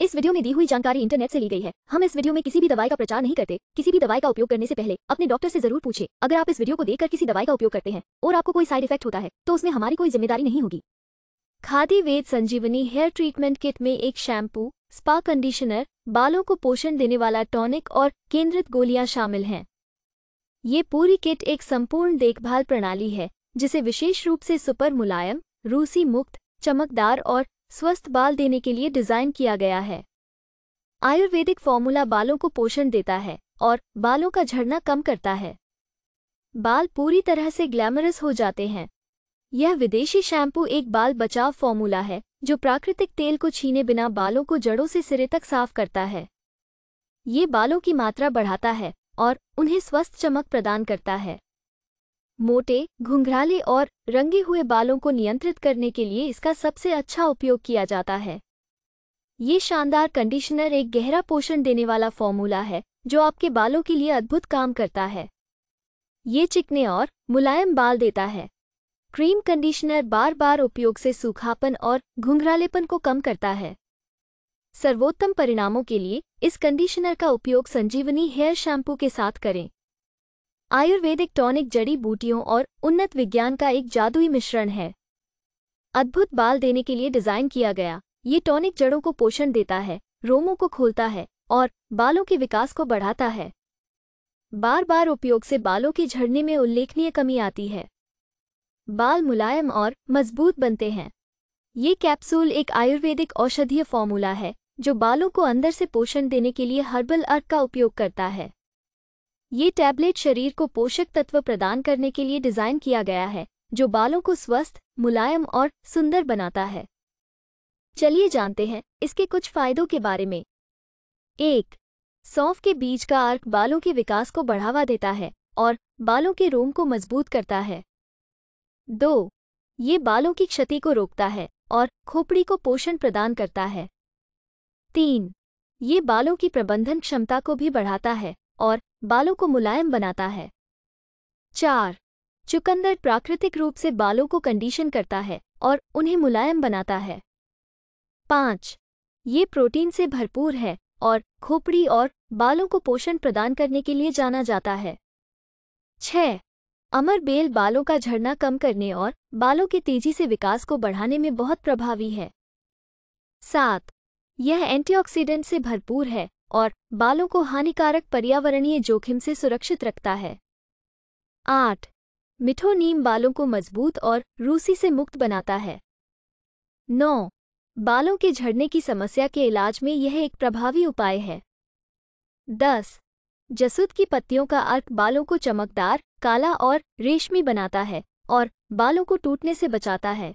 इस वीडियो में दी हुई जानकारी इंटरनेट से ली गई है हम इस वीडियो में किसी भी दवाई का प्रचार नहीं करते किसी भी दवाई का उपयोग करने से पहले अपने डॉक्टर से जरूर पूछे अगर आप इस वीडियो को देखकर किसी दवाई का उपयोग करते हैं और आपको कोई साइड इफेक्ट होता है तो उसमें हमारी कोई जिम्मेदारी नहीं होगी Khadi Ved Sanjeevani hair treatment kit में एक शैम्पू स्पा कंडीशनर बालों को पोषण देने वाला टॉनिक और केंद्रित गोलियां शामिल हैं ये पूरी किट एक संपूर्ण देखभाल प्रणाली है जिसे विशेष रूप से सुपर मुलायम रूसी मुक्त चमकदार और स्वस्थ बाल देने के लिए डिज़ाइन किया गया है आयुर्वेदिक फॉर्मूला बालों को पोषण देता है और बालों का झड़ना कम करता है बाल पूरी तरह से ग्लैमरस हो जाते हैं यह विदेशी शैम्पू एक बाल बचाव फॉर्मूला है जो प्राकृतिक तेल को छीने बिना बालों को जड़ों से सिरे तक साफ करता है ये बालों की मात्रा बढ़ाता है और उन्हें स्वस्थ चमक प्रदान करता है मोटे घुंघराले और रंगे हुए बालों को नियंत्रित करने के लिए इसका सबसे अच्छा उपयोग किया जाता है ये शानदार कंडीशनर एक गहरा पोषण देने वाला फॉर्मूला है जो आपके बालों के लिए अद्भुत काम करता है ये चिकने और मुलायम बाल देता है क्रीम कंडीशनर बार बार उपयोग से सूखापन और घुंघरालेपन को कम करता है सर्वोत्तम परिणामों के लिए इस कंडीशनर का उपयोग संजीवनी हेयर शैम्पू के साथ करें आयुर्वेदिक टॉनिक जड़ी बूटियों और उन्नत विज्ञान का एक जादुई मिश्रण है अद्भुत बाल देने के लिए डिज़ाइन किया गया ये टॉनिक जड़ों को पोषण देता है रोमों को खोलता है और बालों के विकास को बढ़ाता है बार बार उपयोग से बालों के झड़ने में उल्लेखनीय कमी आती है बाल मुलायम और मजबूत बनते हैं ये कैप्सूल एक आयुर्वेदिक औषधीय फॉर्मूला है जो बालों को अंदर से पोषण देने के लिए हर्बल अर्क का उपयोग करता है ये टैबलेट शरीर को पोषक तत्व प्रदान करने के लिए डिज़ाइन किया गया है जो बालों को स्वस्थ मुलायम और सुंदर बनाता है चलिए जानते हैं इसके कुछ फायदों के बारे में एक सौंफ के बीज का अर्क बालों के विकास को बढ़ावा देता है और बालों के रोम को मजबूत करता है दो ये बालों की क्षति को रोकता है और खोपड़ी को पोषण प्रदान करता है तीन ये बालों की प्रबंधन क्षमता को भी बढ़ाता है और बालों को मुलायम बनाता है चार चुकंदर प्राकृतिक रूप से बालों को कंडीशन करता है और उन्हें मुलायम बनाता है पाँच ये प्रोटीन से भरपूर है और खोपड़ी और बालों को पोषण प्रदान करने के लिए जाना जाता है छ अमर बेल बालों का झड़ना कम करने और बालों के तेजी से विकास को बढ़ाने में बहुत प्रभावी है सात यह एंटीऑक्सीडेंट से भरपूर है और बालों को हानिकारक पर्यावरणीय जोखिम से सुरक्षित रखता है आठ मिठो नीम बालों को मजबूत और रूसी से मुक्त बनाता है नौ बालों के झड़ने की समस्या के इलाज में यह एक प्रभावी उपाय है दस जसूद की पत्तियों का अर्क बालों को चमकदार काला और रेशमी बनाता है और बालों को टूटने से बचाता है